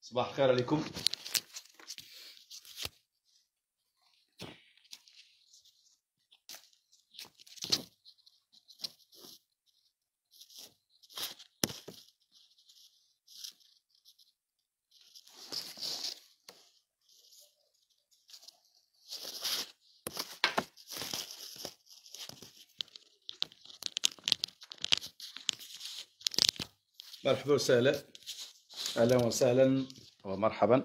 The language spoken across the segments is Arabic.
صباح الخير عليكم مرحبا وسهلا أهلا وسهلا ومرحبا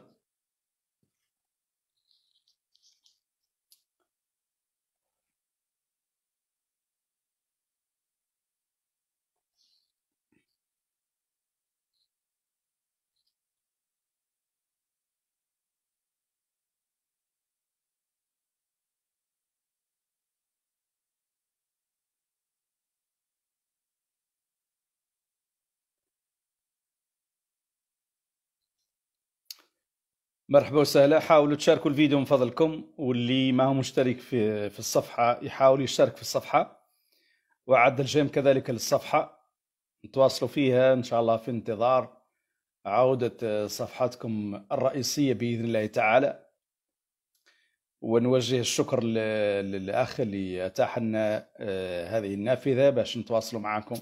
مرحبا وسهلا حاولوا تشاركوا الفيديو من فضلكم واللي ما هو مشترك في في الصفحة يحاول يشترك في الصفحة وعد الجيم كذلك للصفحة نتواصلوا فيها إن شاء الله في انتظار عودة آه، صفحتكم الرئيسية بإذن الله تعالى ونوجه الشكر للأخ اللي أتاح لنا آه، هذه النافذة باش نتواصلوا معكم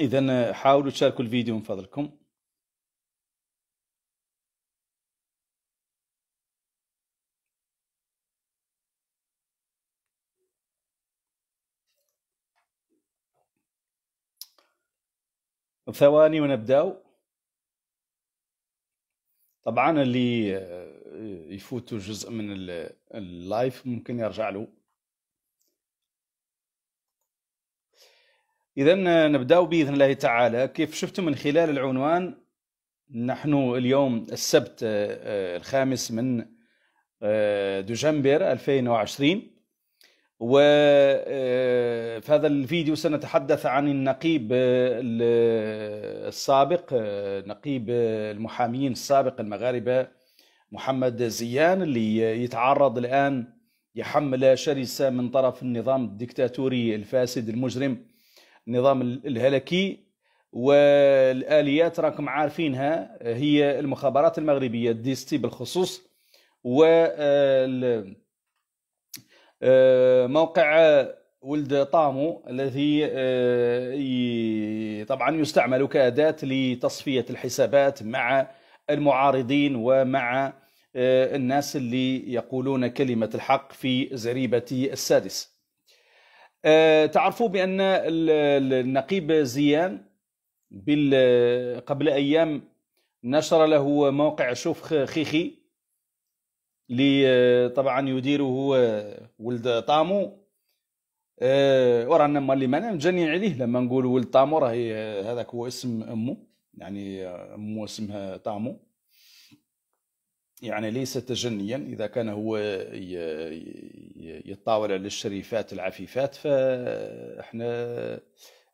إذا آه، حاولوا تشاركوا الفيديو من فضلكم بثواني ونبداو طبعا اللي آه، يفوتوا جزء من اللايف ممكن يرجع له اذا نبداو باذن الله تعالى كيف شفتم من خلال العنوان نحن اليوم السبت آه، آه، الخامس من دجنبر 2020 وفي آه، هذا الفيديو سنتحدث عن النقيب آه، السابق آه، نقيب المحامين السابق المغاربة محمد زيان اللي يتعرض الآن يحمل شرسة من طرف النظام الدكتاتوري الفاسد المجرم النظام الهلكي والآليات راكم عارفينها هي المخابرات المغربية الديستي بالخصوص والمخابرات آه، موقع ولد طامو الذي آه، طبعا يستعمل كأداة لتصفية الحسابات مع المعارضين ومع آه، الناس اللي يقولون كلمة الحق في زريبة السادس تعرفوا بأن النقيب زيان قبل أيام نشر له موقع شوف خيخي اللي آه، طبعا يديره ولد طامو آه، ورانا ما اللي مانا مجانين عليه لما نقول ولد طامو راهي آه، هذاك هو اسم امه يعني امه اسمها طامو يعني ليس تجنيا اذا كان هو يتطاول على الشريفات العفيفات فاحنا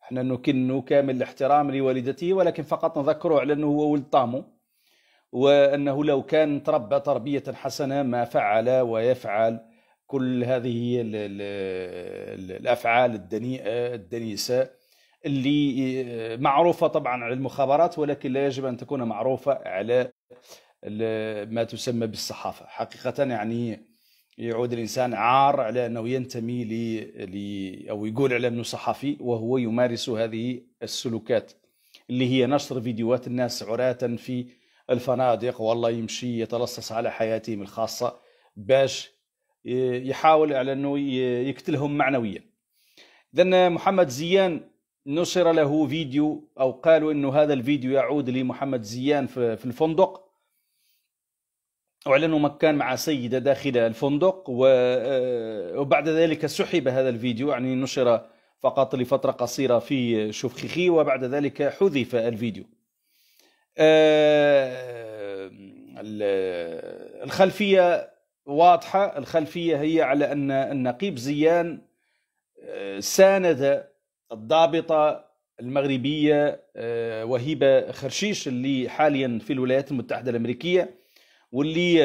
احنا نكن كامل الاحترام لوالدته ولكن فقط نذكره على انه هو ولد طامو وأنه لو كان تربى تربية حسنة ما فعل ويفعل كل هذه الأفعال الدنيئة الدنيسة اللي آه، معروفة طبعا على المخابرات ولكن لا يجب أن تكون معروفة على ما تسمى بالصحافة حقيقة يعني يعود الإنسان عار على أنه ينتمي ل أو يقول على أنه صحفي وهو يمارس هذه السلوكات اللي هي نشر فيديوهات الناس عراة في الفنادق والله يمشي يتلصص على حياتهم الخاصه باش يحاول على انه يقتلهم معنويا اذا محمد زيان نشر له فيديو او قالوا انه هذا الفيديو يعود لمحمد زيان في الفندق اعلنوا مكان مع سيده داخل الفندق آه، وبعد ذلك سحب هذا الفيديو يعني نشر فقط لفتره قصيره في شوفخيخي وبعد ذلك حذف الفيديو آه، الخلفيه واضحه الخلفيه هي على ان النقيب زيان آه، ساند الضابطه المغربيه آه، وهبه خرشيش اللي حاليا في الولايات المتحده الامريكيه واللي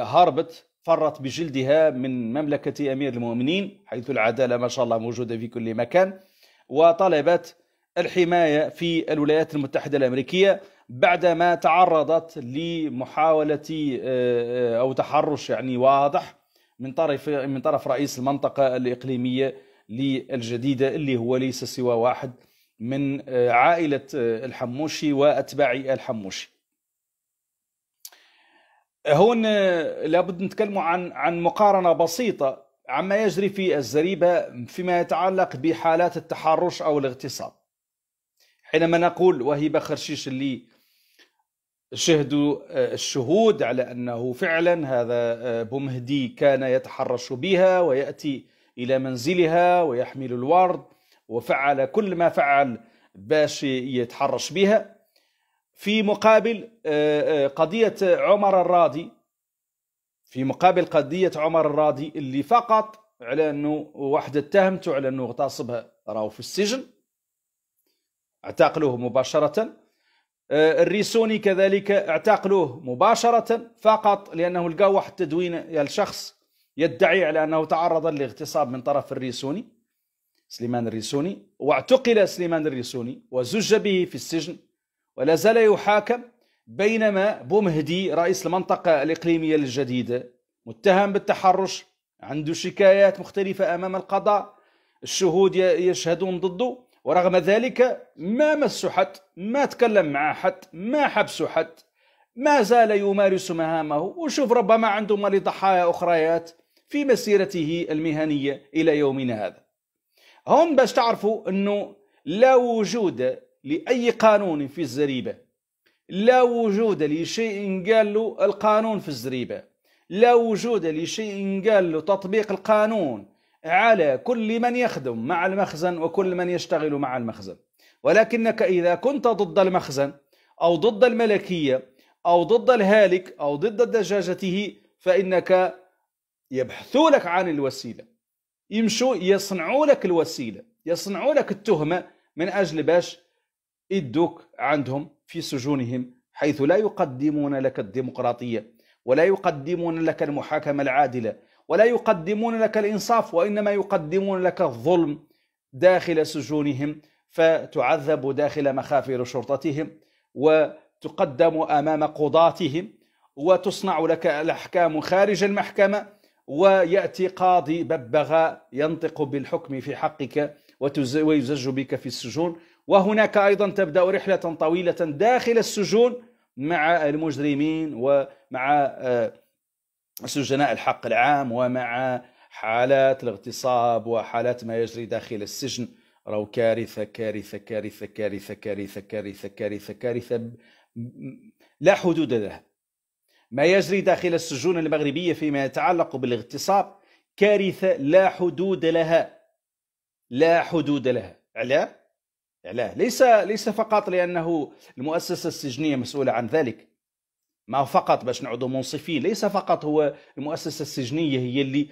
هربت فرت بجلدها من مملكه امير المؤمنين حيث العداله ما شاء الله موجوده في كل مكان وطلبت الحمايه في الولايات المتحده الامريكيه بعدما تعرضت لمحاولة آه، آه، أو تحرش يعني واضح من طرف من طرف رئيس المنطقة الإقليمية للجديدة اللي هو ليس سوى واحد من آه، عائلة الحموشي وأتباع الحموشي هون لابد نتكلم عن عن مقارنة بسيطة عما يجري في الزريبة فيما يتعلق بحالات التحرش أو الاغتصاب حينما نقول وهي خرشيش اللي شهدوا آه، الشهود على أنه فعلا هذا آه، بومهدي كان يتحرش بها ويأتي إلى منزلها ويحمل الورد وفعل كل ما فعل باش يتحرش بها في مقابل آه، قضية عمر الراضي في مقابل قضية عمر الراضي اللي فقط على أنه واحد اتهمته على أنه اغتصبها راهو في السجن اعتقلوه مباشرة آه، الريسوني كذلك اعتقلوه مباشرة فقط لأنه لقى واحد تدوين الشخص يدعي على أنه تعرض لاغتصاب من طرف الريسوني سليمان الريسوني واعتقل سليمان الريسوني وزج به في السجن ولا زال يحاكم بينما بومهدي رئيس المنطقة الإقليمية الجديدة متهم بالتحرش عنده شكايات مختلفة أمام القضاء الشهود يشهدون ضده ورغم ذلك ما مس حد ما تكلم مع حد ما حبس حد ما زال يمارس مهامه وشوف ربما عنده مريض ضحايا أخريات في مسيرته المهنية إلى يومنا هذا هون باش تعرفوا أنه لا وجود لأي قانون في الزريبة لا وجود لشيء قال له القانون في الزريبة لا وجود لشيء قال له تطبيق القانون على كل من يخدم مع المخزن وكل من يشتغل مع المخزن ولكنك إذا كنت ضد المخزن أو ضد الملكية أو ضد الهالك أو ضد دجاجته فإنك يبحثوا لك عن الوسيلة يمشوا يصنعوا لك الوسيلة يصنعوا لك التهمة من أجل باش يدوك عندهم في سجونهم حيث لا يقدمون لك الديمقراطية ولا يقدمون لك المحاكمة العادلة ولا يقدمون لك الإنصاف وإنما يقدمون لك الظلم داخل سجونهم فتعذب داخل مخافر شرطتهم وتقدم أمام قضاتهم وتصنع لك الأحكام خارج المحكمة ويأتي قاضي ببغاء ينطق بالحكم في حقك ويزج بك في السجون وهناك أيضا تبدأ رحلة طويلة داخل السجون مع المجرمين ومع آه، سجناء الحق العام ومع حالات الاغتصاب وحالات ما يجري داخل السجن راهو كارثه كارثه كارثه كارثه كارثه كارثه كارثه كارثه لا حدود لها ما يجري داخل السجون المغربيه فيما يتعلق بالاغتصاب كارثه لا حدود لها لا حدود لها علاه علاه ليس ليس فقط لانه المؤسسه السجنيه مسؤوله عن ذلك ما فقط باش نعودوا منصفين ليس فقط هو المؤسسة السجنية هي اللي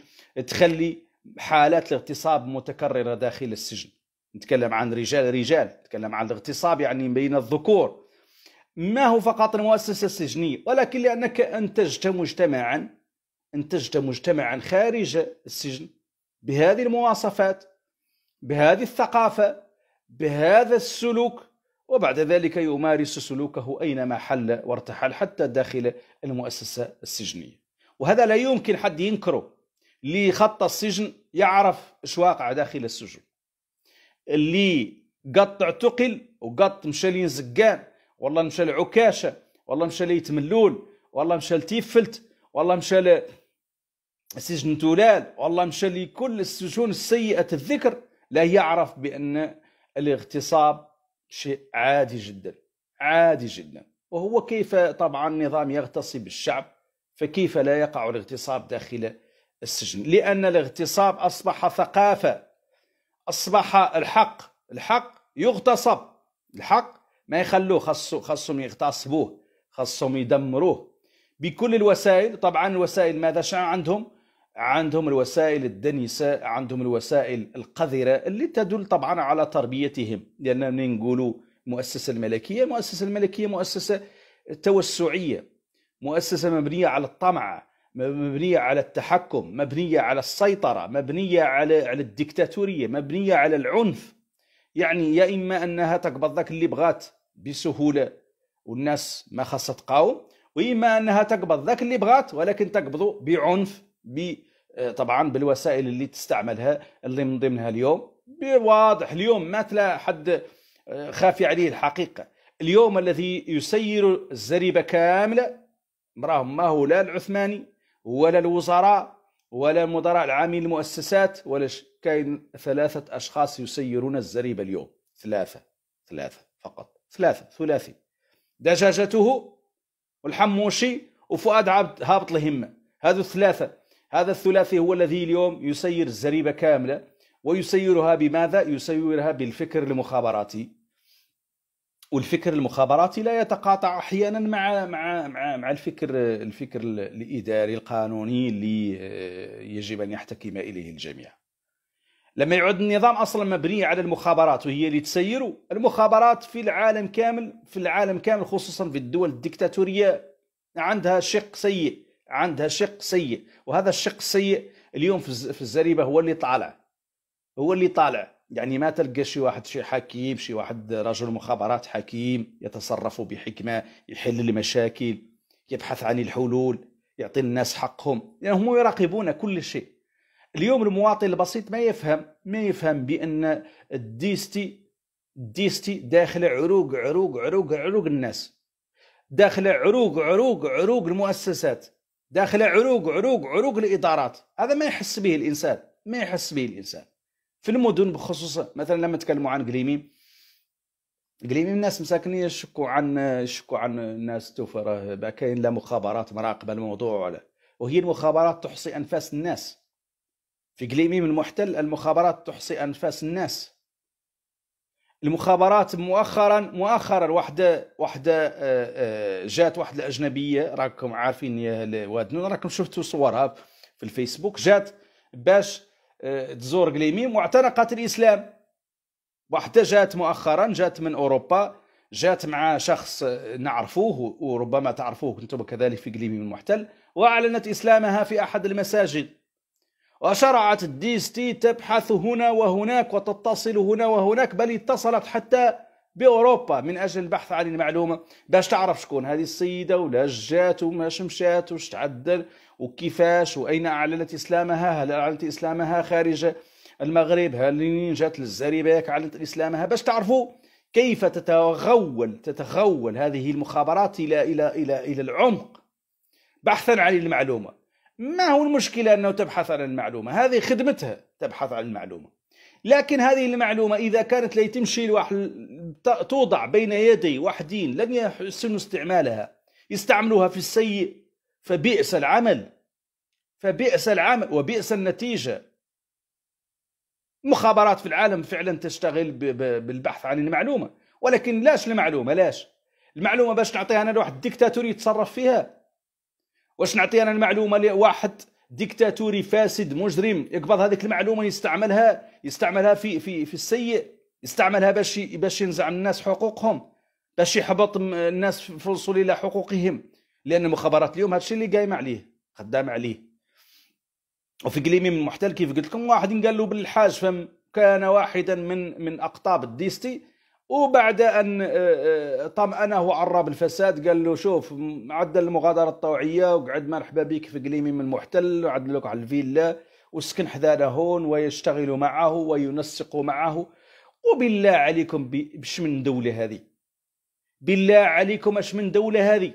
تخلي حالات الاغتصاب متكررة داخل السجن نتكلم عن رجال رجال نتكلم عن الاغتصاب يعني بين الذكور ما هو فقط المؤسسة السجنية ولكن لأنك أنتجت مجتمعا أنتجت مجتمعا خارج السجن بهذه المواصفات بهذه الثقافة بهذا السلوك وبعد ذلك يمارس سلوكه أينما حل وارتحل حتى داخل المؤسسة السجنية وهذا لا يمكن حد ينكره اللي خط السجن يعرف اش واقع داخل السجن اللي قط اعتقل وقط مشى زقان والله مشى لعكاشه والله مشى ليتملول والله مشى لتيفلت والله مشى سجن تولال والله مشى لكل السجون السيئه الذكر لا يعرف بان الاغتصاب شيء عادي جدا عادي جدا وهو كيف طبعا النظام يغتصب الشعب فكيف لا يقع الاغتصاب داخل السجن لأن الاغتصاب أصبح ثقافة أصبح الحق الحق يغتصب الحق ما يخلوه خصو خصهم يغتصبوه خصهم يدمروه بكل الوسائل طبعا الوسائل ماذا شاء عندهم عندهم الوسائل الدنيسة عندهم الوسائل القذرة اللي تدل طبعا على تربيتهم لأننا نقولوا مؤسسة الملكية مؤسسة الملكية مؤسسة توسعية مؤسسة مبنية على الطمع مبنية على التحكم مبنية على السيطرة مبنية على على الدكتاتورية مبنية على العنف يعني يا إما أنها تقبض ذاك اللي بغات بسهولة والناس ما خاصة تقاوم وإما أنها تقبض ذاك اللي بغات ولكن تقبضه بعنف ب آه، طبعا بالوسائل اللي تستعملها اللي من ضمنها اليوم بواضح اليوم ما تلا حد آه، خافي عليه الحقيقة اليوم الذي يسير الزريبة كاملة راهم ما هو لا العثماني ولا الوزراء ولا المدراء العامين المؤسسات ولا كاين ثلاثة أشخاص يسيرون الزريبة اليوم ثلاثة ثلاثة فقط ثلاثة ثلاثي دجاجته والحموشي وفؤاد عبد هابط الهمة هذو الثلاثة هذا الثلاثي هو الذي اليوم يسير الزريبة كاملة ويسيرها بماذا؟ يسيرها بالفكر المخابراتي والفكر المخابراتي لا يتقاطع احيانا مع مع مع مع الفكر الفكر الاداري القانوني اللي آه، يجب ان يحتكم اليه الجميع. لما يعد النظام اصلا مبني على المخابرات وهي اللي تسيره المخابرات في العالم كامل في العالم كامل خصوصا في الدول الدكتاتوريه عندها شق سيء عندها شق سيء وهذا الشق السيء اليوم في الزريبه هو اللي طالع هو اللي طالع يعني ما تلقى شي واحد شي حكيم شي واحد رجل مخابرات حكيم يتصرف بحكمه يحل المشاكل يبحث عن الحلول يعطي الناس حقهم يعني هم يراقبون كل شيء اليوم المواطن البسيط ما يفهم ما يفهم بأن الديستي الديستي داخل عروق عروق عروق عروق الناس داخل عروق عروق عروق المؤسسات داخله عروق عروق عروق الادارات هذا ما يحس به الانسان ما يحس به الانسان في المدن بخصوص مثلا لما تكلموا عن قليمين قليمين الناس مساكنين يشكوا عن يشكوا عن الناس توفى راه كاين لا مخابرات مراقبه الموضوع ولا وهي المخابرات تحصي انفاس الناس في قليمين المحتل المخابرات تحصي انفاس الناس المخابرات مؤخرا مؤخرا واحده واحده آه، آه، جات واحده الاجنبيه راكم عارفين يا واد راكم شفتوا صورها في الفيسبوك جات باش آه، تزور قليميم واعتنقت الاسلام واحده جات مؤخرا جات من اوروبا جات مع شخص نعرفوه وربما تعرفوه انتم كذلك في قليميم المحتل واعلنت اسلامها في احد المساجد وشرعت الدي اس تي تبحث هنا وهناك وتتصل هنا وهناك بل اتصلت حتى باوروبا من اجل البحث عن المعلومه باش تعرف شكون هذه السيده ولا جات وما مشات وش تعدل وكيفاش واين اعلنت اسلامها هل اعلنت اسلامها خارج المغرب هل جات للجزائر اعلنت اسلامها باش تعرفوا كيف تتغول تتغول هذه المخابرات الى الى الى الى, إلى العمق بحثا عن المعلومه ما هو المشكلة أنه تبحث عن المعلومة هذه خدمتها تبحث عن المعلومة لكن هذه المعلومة إذا كانت لا تمشي توضع بين يدي وحدين لن يحسنوا استعمالها يستعملوها في السيء فبئس العمل فبئس العمل وبئس النتيجة مخابرات في العالم فعلا تشتغل بالبحث عن المعلومة ولكن لاش المعلومة لاش المعلومة باش تعطيها أنا لواحد ديكتاتور يتصرف فيها واش نعطي انا المعلومه لواحد ديكتاتوري فاسد مجرم يقبض هذيك المعلومه يستعملها يستعملها في في في السيء يستعملها باش باش ينزع من الناس حقوقهم باش يحبط الناس في الوصول الى حقوقهم لان المخابرات اليوم هذا الشيء اللي قايم عليه خدام عليه وفي قليمي من المحتل كيف قلت لكم واحد قال له بالحاج فم كان واحدا من من اقطاب الديستي وبعد ان آه، آه، طمأنه عراب الفساد قال له شوف عدل المغادره الطوعيه وقعد مرحبا بك في قليمي من المحتل وعدل لك على الفيلا وسكن حذانا هون ويشتغل معه وينسق معه وبالله عليكم بش من دولة هذه بالله عليكم اش من دولة هذه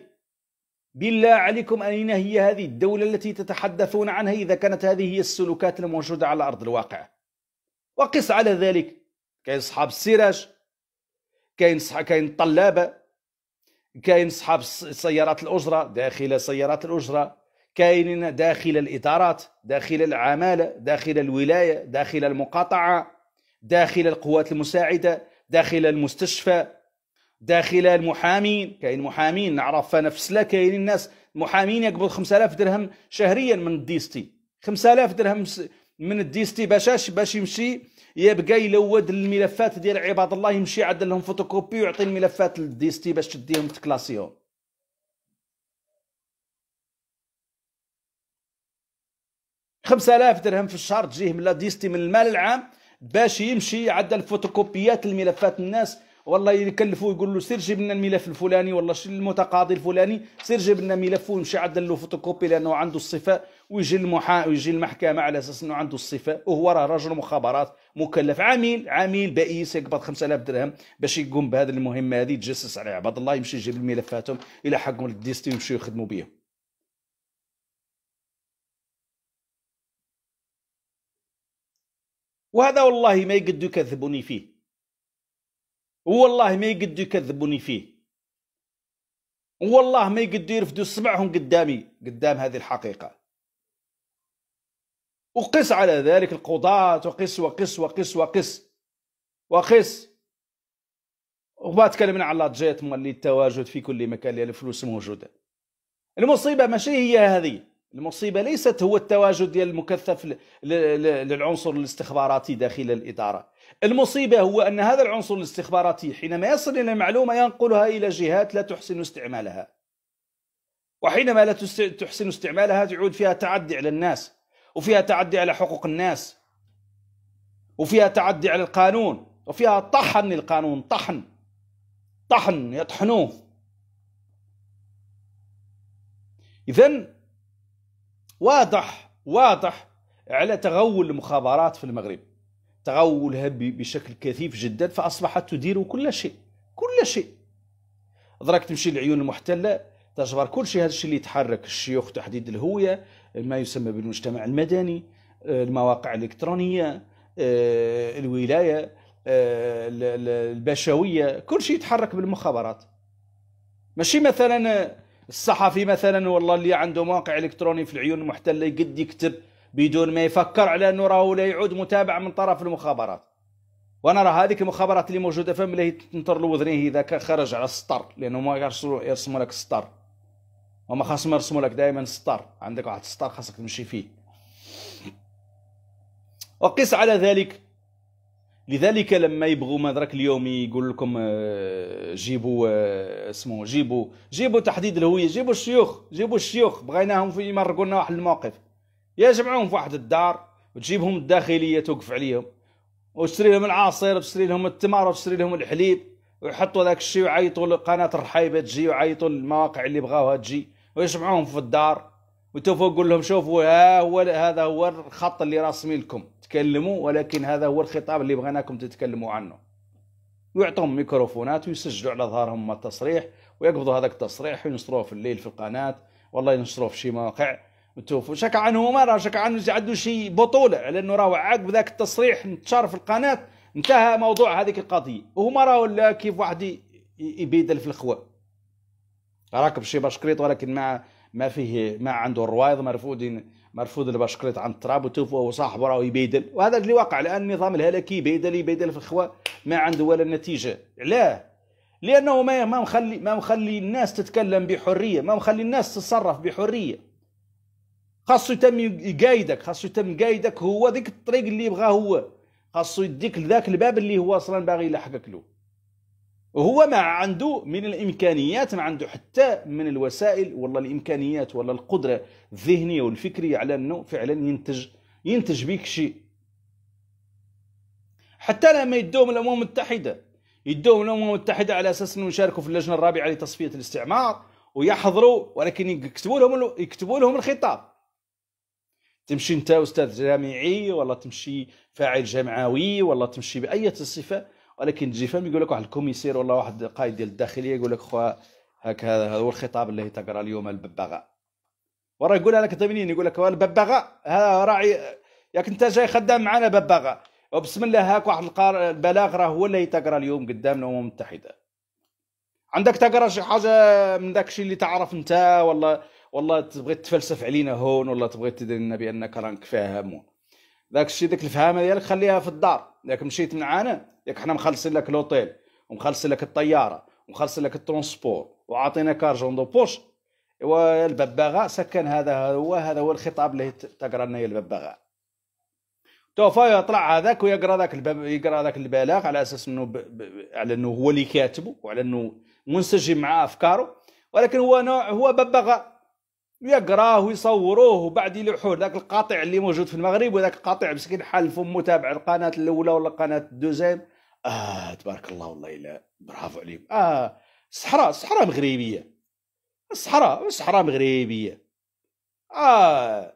بالله عليكم أين هي هذه الدولة التي تتحدثون عنها إذا كانت هذه هي السلوكات الموجودة على أرض الواقع وقس على ذلك كأصحاب السراج كاين صح كاين طلابه كاين صحاب سيارات الاجره داخل سيارات الاجره كاينين داخل الادارات داخل العماله داخل الولايه داخل المقاطعه داخل القوات المساعده داخل المستشفى داخل المحامين كاين محامين نعرف نفس لا كاين الناس محامين يقبض 5000 درهم شهريا من الديستي 5000 درهم من الديستي باش باش يمشي يبقى يلود الملفات ديال عباد الله يمشي يعدل لهم فوتوكوبي ويعطي الملفات للديستي باش تديهم تكلاسيهم خمسة آلاف درهم في الشهر تجيه من لا ديستي من المال العام باش يمشي يعدل فوتوكوبيات الملفات الناس والله يكلفوه يقول له سير جيب لنا الملف الفلاني والله المتقاضي الفلاني سير جيب لنا ملفه ويمشي يعدل له فوتوكوبي لانه عنده الصفه ويجي المحا... ويجي المحكمه على اساس انه عنده الصفه وهو راه رجل مخابرات مكلف عميل عميل بئيس يقبض 5000 درهم باش يقوم بهذه المهمه هذه يتجسس على عباد الله يمشي يجيب ملفاتهم الى حقهم للديستي ويمشي يخدموا بهم وهذا والله ما يقدوا يكذبوني فيه والله ما يقدوا يكذبوني فيه والله ما يقدوا يرفدوا صبعهم قدامي قدام هذه الحقيقه وقس على ذلك القضاة وقس وقس وقس وقس وقس وما تكلمنا على لاجيت مولي التواجد في كل مكان لأن الفلوس موجودة المصيبة ماشي هي هذه المصيبة ليست هو التواجد ديال المكثف للعنصر الاستخباراتي داخل الإدارة المصيبة هو أن هذا العنصر الاستخباراتي حينما يصل إلى المعلومة ينقلها إلى جهات لا تحسن استعمالها وحينما لا تحسن استعمالها تعود فيها تعدي على الناس وفيها تعدي على حقوق الناس وفيها تعدي على القانون وفيها طحن للقانون طحن طحن يطحنوه إذا واضح واضح على تغول المخابرات في المغرب تغولها بشكل كثيف جدا فأصبحت تدير كل شيء كل شيء دراك تمشي للعيون المحتلة تجبر كل شيء هذا الشيء اللي يتحرك الشيوخ تحديد الهوية ما يسمى بالمجتمع المدني المواقع الإلكترونية آه، الولاية آه، البشوية كل شيء يتحرك بالمخابرات ماشي مثلا الصحفي مثلا والله اللي عنده موقع إلكتروني في العيون المحتلة يقد يكتب بدون ما يفكر على أنه راهو لا يعود متابع من طرف المخابرات وانا راه هذيك المخابرات اللي موجوده فهم اللي تنطر له اذا كان خرج على السطر لانه ما يرسموا لك السطر هما خاصهم يرسموا لك دائما ستار عندك واحد ستار خاصك تمشي فيه وقس على ذلك لذلك لما يبغوا مدرك اليوم يقول لكم آه، جيبوا آه، اسمه جيبوا جيبوا تحديد الهويه جيبوا الشيوخ جيبوا الشيوخ بغيناهم في يمرقوا لنا واحد الموقف يا جمعوهم في واحد الدار وتجيبهم الداخليه توقف عليهم وتشري لهم العصير وتشري لهم التمر وتشري لهم الحليب ويحطوا ذاك الشيء ويعيطوا لقناه الرحايبه تجي ويعيطوا المواقع اللي بغاوها تجي ويجمعوهم في الدار وتوفوا يقول لهم شوفوا ها هو هذا هو الخط اللي راسمي لكم تكلموا ولكن هذا هو الخطاب اللي بغيناكم تتكلموا عنه ويعطوهم ميكروفونات ويسجلوا على ظهرهم التصريح ويقبضوا هذاك التصريح وينشروه في الليل في القناه والله ينشروه في شي مواقع وتوفوا شك عنه ما راه شك عنه عنده شي بطوله على انه راهو عاقب ذاك التصريح انتشر في القناه انتهى موضوع هذيك القضيه وهما راهو كيف واحد يبيدل في الخوا راكب شي بشكريط ولكن ما ما فيه ما عنده الروايض مرفود مرفوض الباشكريط عن التراب وتوفى وصاحبه راه يبيدل وهذا اللي واقع الان النظام الهلكي يبيدل يبيدل في الخوا ما عنده ولا نتيجه لا لانه ما ما مخلي ما مخلي الناس تتكلم بحريه ما مخلي الناس تتصرف بحريه خاصو يتم يقايدك خاصو يتم قايدك هو ذيك الطريق اللي يبغاه هو خاصو يديك لذاك الباب اللي هو اصلا باغي يلحقك له وهو ما عنده من الامكانيات ما عنده حتى من الوسائل ولا الامكانيات ولا القدره الذهنيه والفكريه على انه فعلا ينتج ينتج بيك شيء حتى لما يدوهم الامم المتحده يدوهم الامم المتحده على اساس انه يشاركوا في اللجنه الرابعه لتصفيه الاستعمار ويحضروا ولكن يكتبوا لهم يكتبوا لهم الخطاب تمشي انت استاذ جامعي ولا تمشي فاعل جمعوي ولا تمشي باي صفه ولكن تجي فهم يقول لك واحد الكوميسير ولا واحد قائد ديال الداخليه يقول لك خويا هاك هذا هو الخطاب اللي تقرا اليوم الببغاء وراه يقولها لك ضمنين يقول لك الببغاء هذا راعي ياك انت جاي خدام معنا ببغاء وبسم الله هاك واحد القار... البلاغ راه هو اللي تقرا اليوم قدام الامم المتحده عندك تقرا شي حاجه من داكشي اللي تعرف انت ولا والله تبغي تفلسف علينا هون والله تبغي تدير لنا بانك راك فاهم ذاك الشيء ذيك الفهامه ديالك خليها في الدار ياك مشيت معانا ياك حنا مخلصين لك لوطيل ومخلصين لك الطياره ومخلصين لك الترونسبور وعطينا كارجون دو بوش ايوا الببغاء سكن هذا هو هذا هو الخطاب اللي تقرا لنا الببغاء توفى يطلع هذاك ويقرا ذاك الباب يقرا ذاك البلاغ على اساس انه ب... ب... على انه هو اللي كاتبه وعلى انه منسجم مع افكاره ولكن هو نوع هو ببغاء يقراه ويصوروه وبعد يلوحوه ذاك القاطع اللي موجود في المغرب وذاك القاطع مسكين حال فم متابع القناه الاولى ولا القناه الدوزيم اه تبارك الله والله الا برافو عليهم اه الصحراء الصحراء مغربيه الصحراء الصحراء مغربيه اه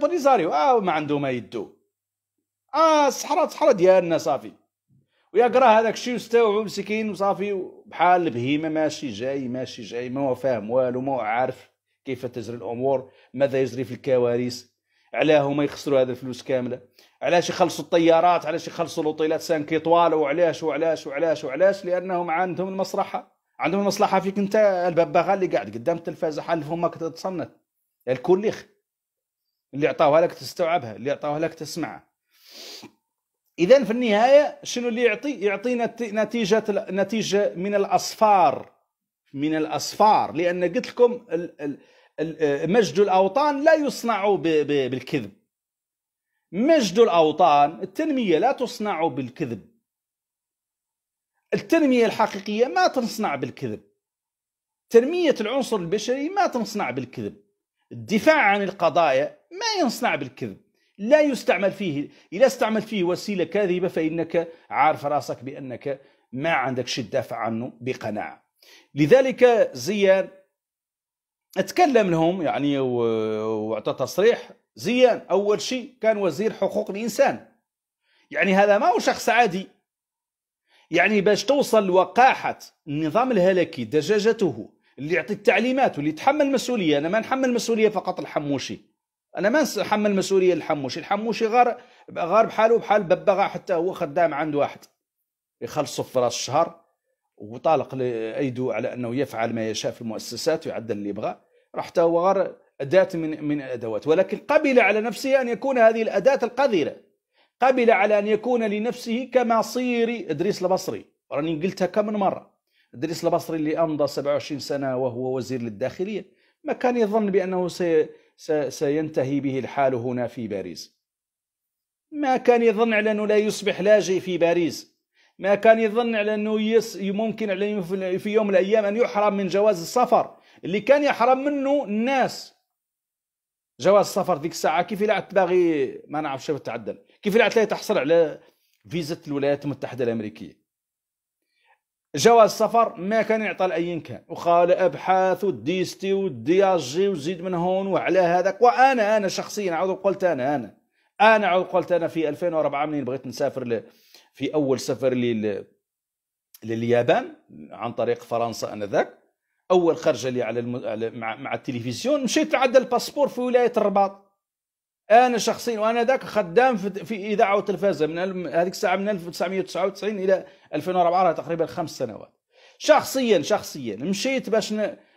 بوليزاريو اه ما عنده ما يدو اه الصحراء الصحراء ديالنا صافي ويقرا هذاك الشيء ويستوعب مسكين وصافي بحال البهيمه ماشي جاي ماشي جاي ما هو فاهم والو ما هو عارف كيف تجري الامور ماذا يجري في الكواليس علاه هما يخسروا هذه الفلوس كامله علاش يخلصوا الطيارات علاش يخلصوا لوطيلات سان كيطوال وعلاش وعلاش وعلاش وعلاش لانهم عندهم المصلحه عندهم المصلحه فيك انت الببغاء اللي قاعد قدام التلفازه حال فمك تتصنت الكليخ اللي عطاوها لك تستوعبها اللي عطاوها لك تسمعها اذا في النهايه شنو اللي يعطي يعطي نتيجه نتيجه من الاصفار من الاصفار لان قلت لكم مجد الاوطان لا يصنع بالكذب مجد الاوطان التنميه لا تصنع بالكذب التنميه الحقيقيه ما تنصنع بالكذب تنميه العنصر البشري ما تنصنع بالكذب الدفاع عن القضايا ما ينصنع بالكذب لا يستعمل فيه إذا استعملت فيه وسيلة كاذبة فإنك عارف راسك بأنك ما شيء الدافع عنه بقناعة لذلك زيان اتكلم لهم يعني وعطى تصريح زيان أول شيء كان وزير حقوق الإنسان يعني هذا ما هو شخص عادي يعني باش توصل وقاحة النظام الهلكي دجاجته اللي يعطي التعليمات واللي يتحمل المسؤولية أنا ما نحمل المسؤولية فقط الحموشي انا ما نحمل مسؤوليه الحموش الحموش غار غار بحاله بحال ببغاء حتى هو خدام عند واحد يخلصه في راس الشهر وطالق ايدو على انه يفعل ما يشاء في المؤسسات ويعدل اللي يبغى راح حتى هو غار اداه من من ادوات ولكن قبل على نفسه ان يكون هذه الاداه القذره قبل على ان يكون لنفسه كمصير ادريس البصري راني قلتها كم من مره ادريس البصري اللي امضى 27 سنه وهو وزير للداخليه ما كان يظن بانه سي سينتهي به الحال هنا في باريس ما كان يظن على أنه لا يصبح لاجئ في باريس ما كان يظن على أنه يس ممكن عليه في يوم من الأيام أن يحرم من جواز السفر اللي كان يحرم منه الناس جواز السفر ديك الساعة كيف لا باغي ما نعرفش تعدل كيف لا تحصل على فيزة الولايات المتحدة الأمريكية جواز سفر ما كان يعطى لاي كان وقال ابحاث وديستي والدياجي وزيد من هون وعلى هذاك وانا انا شخصيا عاود قلت انا انا انا عاود قلت انا في 2004 منين بغيت نسافر ل... في اول سفر لي لليابان عن طريق فرنسا انذاك اول خرجه لي على, الم... على مع... مع التلفزيون مشيت عدل الباسبور في ولايه الرباط انا شخصيا وانا ذاك خدام في اذاعه وتلفزه من هذيك الساعه من 1999 الى 2004 تقريبا خمس سنوات شخصيا شخصيا مشيت باش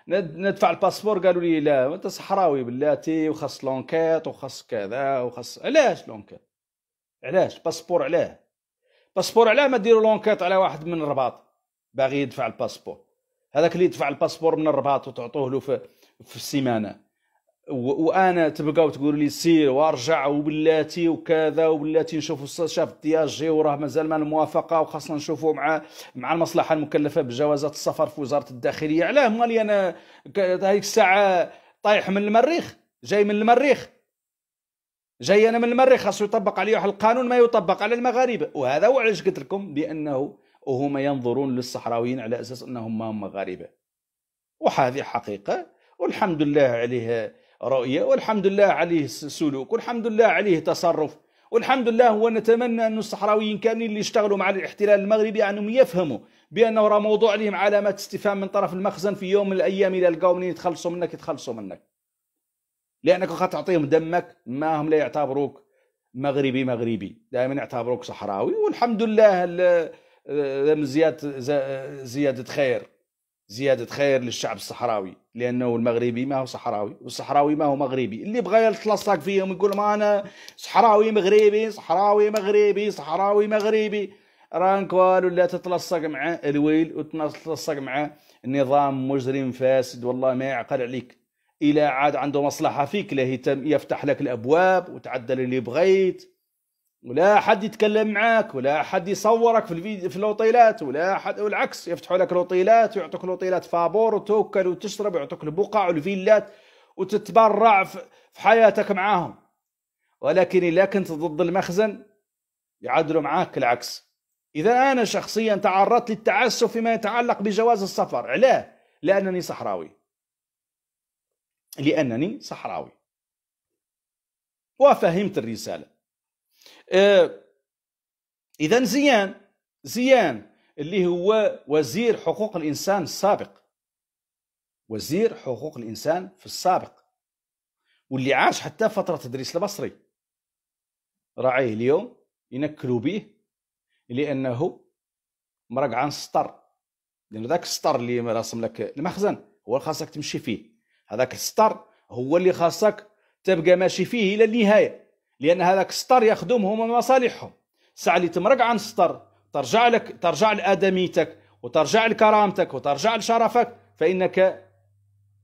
ندفع الباسبور قالوا لي لا انت صحراوي بلاتي وخص لونكيت وخص كذا وخص علاش لونكيت علاش باسبور علاه باسبور علاه ما ديروا لونكيت على واحد من الرباط باغي يدفع الباسبور هذاك اللي يدفع الباسبور من الرباط وتعطوه له في, في السيمانه وانا تبقاو تقولوا لي سير وارجع وبلاتي وكذا وبلاتي نشوفوا شاف الدياجي وراه مازال ما الموافقه وخاصنا نشوفوا مع مع المصلحه المكلفه بجوازات السفر في وزاره الداخليه علاه مالي انا هذيك الساعه طايح من المريخ جاي من المريخ جاي انا من المريخ خاصو يطبق عليه واحد القانون ما يطبق على المغاربه وهذا هو علاش قلت لكم بانه وهما ينظرون للصحراويين على اساس انهم هم مغاربه وهذه حقيقه والحمد لله عليها رؤية والحمد لله عليه سلوك والحمد لله عليه تصرف والحمد لله هو نتمنى أن الصحراويين كاملين اللي يشتغلوا مع الاحتلال المغربي أنهم يفهموا بأنه راه موضوع عليهم علامة استفهام من طرف المخزن في يوم من الأيام إلى لقاو منين يتخلصوا منك يتخلصوا منك لأنك قد تعطيهم دمك ما هم لا يعتبروك مغربي مغربي دائما يعتبروك صحراوي والحمد لله زيادة زيادة خير زيادة خير للشعب الصحراوي لأنه المغربي ما هو صحراوي والصحراوي ما هو مغربي اللي بغى يتلصق فيهم يقول ما أنا صحراوي مغربي صحراوي مغربي صحراوي مغربي رانك والو لا تتلصق مع الويل وتتلصق مع نظام مجرم فاسد والله ما يعقل عليك إلى عاد عنده مصلحة فيك لا يفتح لك الأبواب وتعدل اللي بغيت ولا حد يتكلم معاك ولا حد يصورك في الفيديو في الاوطيلات ولا حد والعكس يفتحوا لك الاوطيلات ويعطوك الاوطيلات فابور وتوكل وتشرب ويعطوك البقع والفيلات وتتبرع في حياتك معاهم ولكن اذا كنت ضد المخزن يعدلوا معاك العكس اذا انا شخصيا تعرضت للتعسف فيما يتعلق بجواز السفر علاه لانني صحراوي لانني صحراوي وفهمت الرساله آه، اذا زيان زيان اللي هو وزير حقوق الانسان السابق وزير حقوق الانسان في السابق واللي عاش حتى فتره تدريس البصري راعيه اليوم ينكلوا به لانه مرق عن السطر لانه ذاك السطر اللي راسم لك المخزن هو اللي خاصك تمشي فيه هذاك السطر هو اللي خاصك تبقى ماشي فيه الى النهايه لان هذاك السطر يخدمهم ومصالحهم الساعه اللي تمرق عن السطر ترجع لك ترجع لادميتك وترجع لكرامتك وترجع لشرفك فانك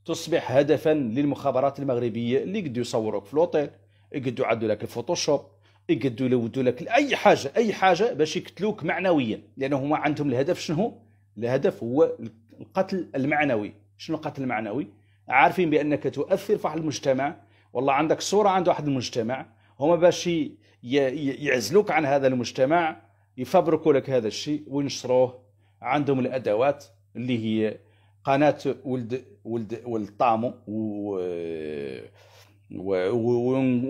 تصبح هدفا للمخابرات المغربيه اللي قد يصوروك في الاوتيل يقدروا يعدوا لك الفوتوشوب يقدروا يلودوا لك اي حاجه اي حاجه باش يقتلوك معنويا لان هما عندهم الهدف شنو الهدف هو القتل المعنوي شنو القتل المعنوي عارفين بانك تؤثر في المجتمع والله عندك صوره عند واحد المجتمع هما باش يعزلوك عن هذا المجتمع يفبركوا لك هذا الشيء وينشروه عندهم الادوات اللي هي قناه ولد ولد ولد طامو و...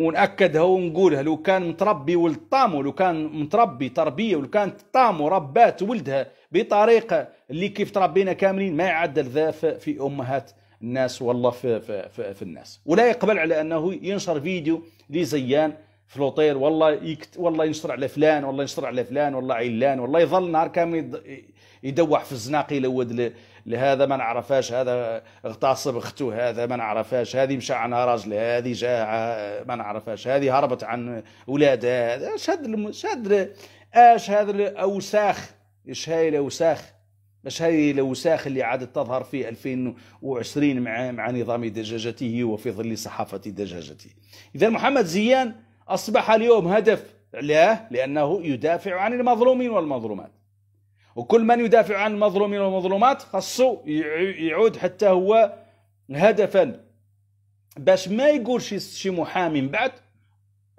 ونأكدها ونقولها لو كان متربي ولد طامو لو كان متربي تربيه ولو كانت طامو ربات ولدها بطريقه اللي كيف تربينا كاملين ما يعدل ذا في امهات الناس والله في, في, في, في الناس ولا يقبل على انه ينشر فيديو لزيان فلوطير والله يكت والله ينشر على فلان والله ينشر على فلان والله علان والله يظل نهار كامل يدوح في الزناقي ل... لهذا ما نعرفاش هذا اغتصب اخته هذا ما نعرفاش هذه مشى عنها راجل هذه جاء ما نعرفاش هذه هربت عن ولادها هذا شاد شاد اش هذا الاوساخ اش هاي الاوساخ مش هذه الوساخ اللي عادت تظهر في 2020 مع مع نظام دجاجته وفي ظل صحافة دجاجته. إذا محمد زيان أصبح اليوم هدف لا لأنه يدافع عن المظلومين والمظلومات. وكل من يدافع عن المظلومين والمظلومات خصو يعود حتى هو هدفا باش ما يقول شي محامي من بعد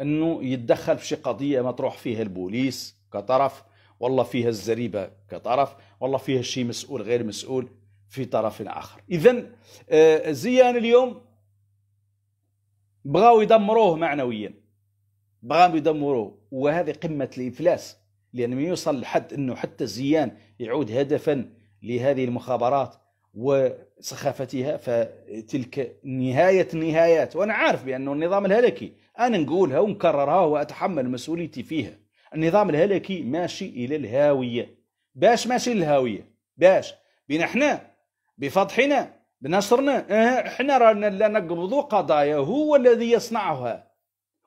انه يتدخل في شي قضيه مطروح فيها البوليس كطرف والله فيها الزريبه كطرف والله فيها شيء مسؤول غير مسؤول في طرف آخر إذا آه، زيان اليوم بغاو يدمروه معنويا بغاو يدمروه وهذه قمة الإفلاس لأن من يوصل لحد أنه حتى زيان يعود هدفا لهذه المخابرات وسخافتها فتلك نهاية النهايات وأنا عارف بأنه النظام الهلكي أنا نقولها ونكررها وأتحمل مسؤوليتي فيها النظام الهلكي ماشي إلى الهاوية باش ماشي للهاويه باش بين احنا بفضحنا بنصرنا اه احنا رانا لا نقبضوا قضايا هو الذي يصنعها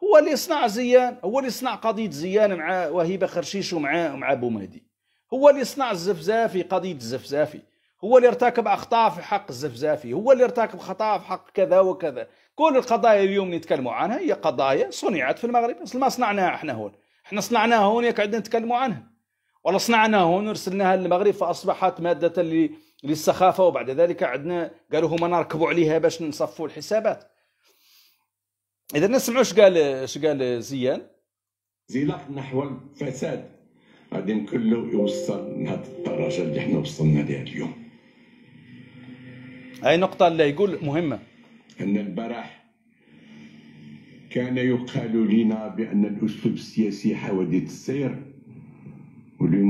هو اللي يصنع زيان هو اللي يصنع قضيه زيان مع وهيبه خرشيش ومع ومع ابو مهدي هو اللي يصنع الزفزافي قضيه الزفزافي هو اللي ارتكب اخطاء في حق الزفزافي هو اللي ارتكب خطا في حق كذا وكذا كل القضايا اليوم نتكلموا عنها هي قضايا صنعت في المغرب اصل ما صنعناها احنا هون احنا صنعناها هون ياك عندنا نتكلموا عنها ونصنعناه ونرسلناها للمغرب فاصبحت ماده للسخافه وبعد ذلك عندنا قالوا هما نركبوا عليها باش نصفوا الحسابات اذا نسمعوا اش قال اش قال زيان زيلاق نحو الفساد غادي نكلو يوصل لهذه الدرجه اللي حنا وصلنا لها اليوم هاي نقطة اللي يقول مهمة أن البارح كان يقال لنا بأن الأسلوب السياسي حوادث السير واللي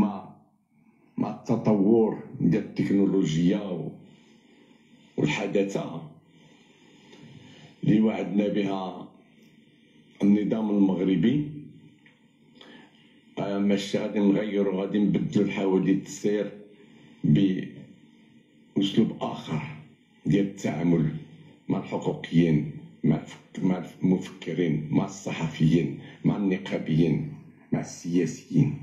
مع التطور ديال التكنولوجيا والحداثه اللي وعدنا بها النظام المغربي آه، ماشي غادي نغيرو غادي نبدلو الحواديت السير باسلوب اخر ديال التعامل مع الحقوقيين مع مع المفكرين مع الصحفيين مع النقابيين مع السياسيين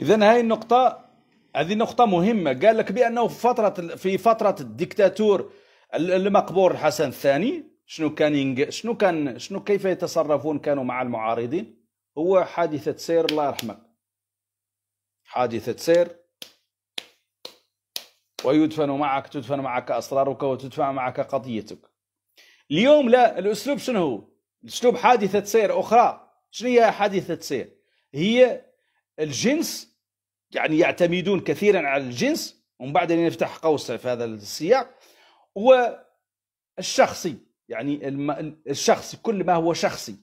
اذا هاي النقطه هذه نقطة مهمة قال لك بأنه في فترة في فترة الدكتاتور المقبور الحسن الثاني شنو كان ينج... شنو كان شنو كيف يتصرفون كانوا مع المعارضين هو حادثة سير الله يرحمك حادثة سير ويدفن معك تدفن معك أسرارك وتدفع معك قضيتك اليوم لا الأسلوب شنو هو الأسلوب حادثة سير أخرى شنو هي حادثة سير هي الجنس يعني يعتمدون كثيرا على الجنس ومن بعد نفتح قوس في هذا السياق والشخصي يعني الشخصي كل ما هو شخصي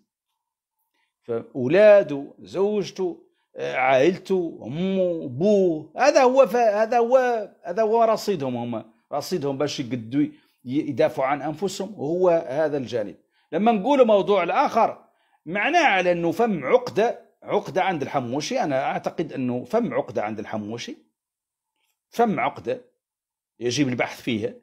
فأولاده زوجته آه، عائلته امه ابوه هذا هو هذا هو هذا هو رصيدهم هما رصيدهم باش يقدوا يدافعوا عن انفسهم وهو هذا الجانب لما نقول موضوع الاخر معناه على انه فم عقده عقدة عند الحموشي أنا أعتقد أنه فم عقدة عند الحموشي فم عقدة يجب البحث فيها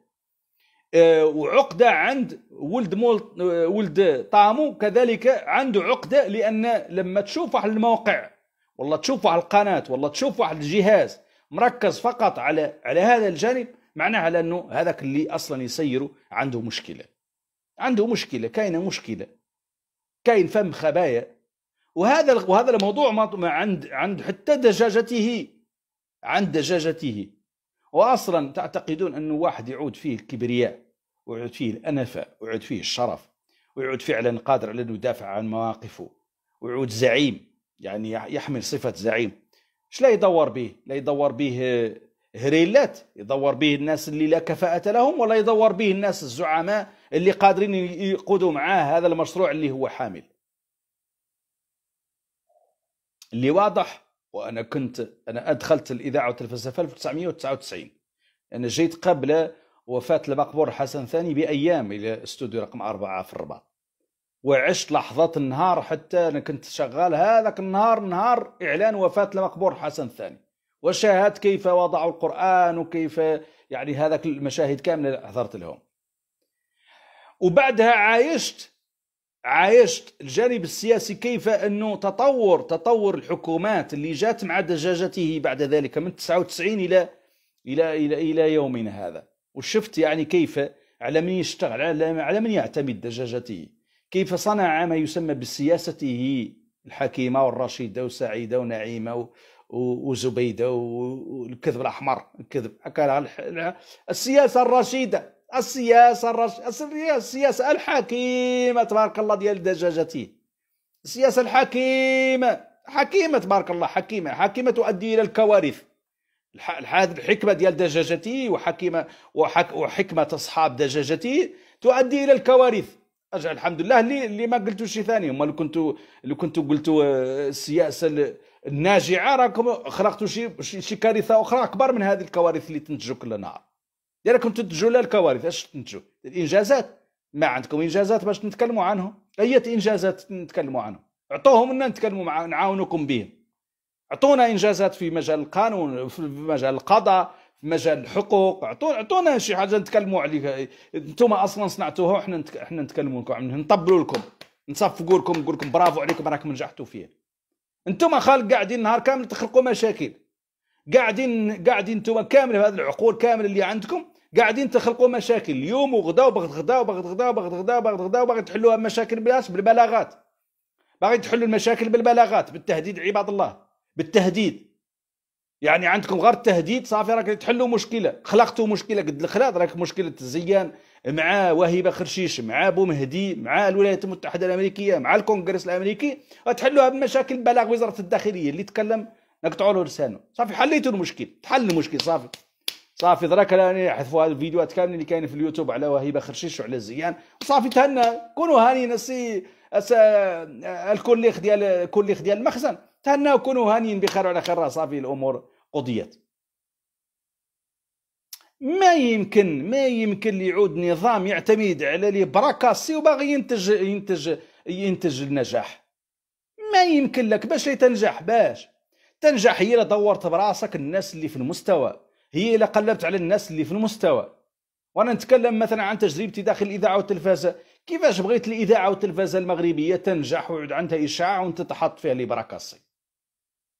آه، وعقدة عند ولد مول آه، ولد طامو كذلك عنده عقدة لأن لما تشوف واحد الموقع والله تشوف واحد القناة والله تشوف واحد الجهاز مركز فقط على على هذا الجانب معناه على أنه هذاك اللي أصلا يسيره عنده مشكلة عنده مشكلة كاينة مشكلة كاين فم خبايا وهذا وهذا الموضوع عند عند حتى دجاجته عند دجاجته واصلا تعتقدون انه واحد يعود فيه الكبرياء ويعود فيه الانفه ويعود فيه الشرف ويعود فعلا قادر على انه يدافع عن مواقفه ويعود زعيم يعني يحمل صفه زعيم ايش لا يدور به لا يدور به هريلات يدور به الناس اللي لا كفاءة لهم ولا يدور به الناس الزعماء اللي قادرين يقودوا معاه هذا المشروع اللي هو حامل اللي واضح وانا كنت انا ادخلت الاذاعه والتلفزه في 1999 انا جيت قبل وفاه المقبور حسن ثاني بايام الى استوديو رقم اربعه في الرباط وعشت لحظات النهار حتى انا كنت شغال هذاك النهار نهار اعلان وفاه المقبور حسن الثاني وشاهدت كيف وضعوا القران وكيف يعني هذاك المشاهد كامله حضرت لهم وبعدها عايشت عايشت الجانب السياسي كيف انه تطور تطور الحكومات اللي جات مع دجاجته بعد ذلك من 99 الى الى الى, إلى يومنا هذا وشفت يعني كيف على من يشتغل على من يعتمد دجاجته كيف صنع ما يسمى بسياسته الحكيمه والرشيده وسعيده ونعيمه وزبيده والكذب الاحمر الكذب السياسه الرشيده السياسه الرش... السياسه الحكيمه تبارك الله ديال دجاجته السياسه الحكيمه حكيمه تبارك الله حكيمه حكيمه تؤدي الى الكوارث الحكمه ديال دجاجتي وحكيمه وحك وحكمه اصحاب دجاجتي تؤدي الى الكوارث ارجع الحمد لله اللي اللي ما قلتو شي ثاني هما اللي كنتو اللي كنتو قلتو آه، السياسه الناجعه راكم خلقتوا شي شي كارثه اخرى اكبر من هذه الكوارث اللي كل نهار ديالكم تنتجوا لا الكوارث اش تنتجوا الانجازات ما عندكم انجازات باش نتكلموا عنهم اي انجازات نتكلموا عنهم اعطوهم لنا نتكلموا مع نعاونكم بهم اعطونا انجازات في مجال القانون في مجال القضاء في مجال الحقوق اعطونا اعطونا شي حاجه نتكلموا عليها انتم اصلا صنعتوها احنا احنا نتكلموا لكم نطبلوا لكم نصفقوا لكم نقول لكم برافو عليكم راكم نجحتوا فيه انتم خالق قاعدين نهار كامل تخلقوا مشاكل قاعدين قاعدين انتم كامل هذه العقول كامل اللي عندكم قاعدين تخلقوا مشاكل اليوم وغدا وبغد غدا وبغد غدا وبغد غدا وبغد غدا وبغد تحلوها مشاكل بلاش بالبلاغات باغي تحلوا المشاكل بالبلاغات بالتهديد عباد الله بالتهديد يعني عندكم غير التهديد صافي راك تحلوا مشكله خلقتوا مشكله قد الخلاط راك مشكله الزيان مع وهبه خرشيش مع بومهدي مع الولايات المتحده الامريكيه مع الكونغرس الامريكي وتحلوها بمشاكل بلاغ وزاره الداخليه اللي تكلم نقطعوا له لسانه صافي حليتوا المشكل تحل المشكل صافي صافي دراك انا حذفوا هذه الفيديوهات كاملين اللي كاين في اليوتيوب على وهيبه خرشيش وعلى الزيان صافي تهنا كونوا هانيين السي الكوليخ آه، ديال الكوليخ ديال المخزن تهنا كونوا هانيين بخير وعلى خير صافي الامور قضيت ما يمكن ما يمكن يعود نظام يعتمد على لي براكاسي وباغي ينتج ينتج ينتج النجاح ما يمكن لك باش تنجح باش تنجح هي الا دورت براسك الناس اللي في المستوى هي الا قلبت على الناس اللي في المستوى وانا نتكلم مثلا عن تجربتي داخل الاذاعه والتلفزه كيفاش بغيت الاذاعه والتلفزه المغربيه تنجح ويعود عندها اشاعه وانت تحط فيها لي براكاسي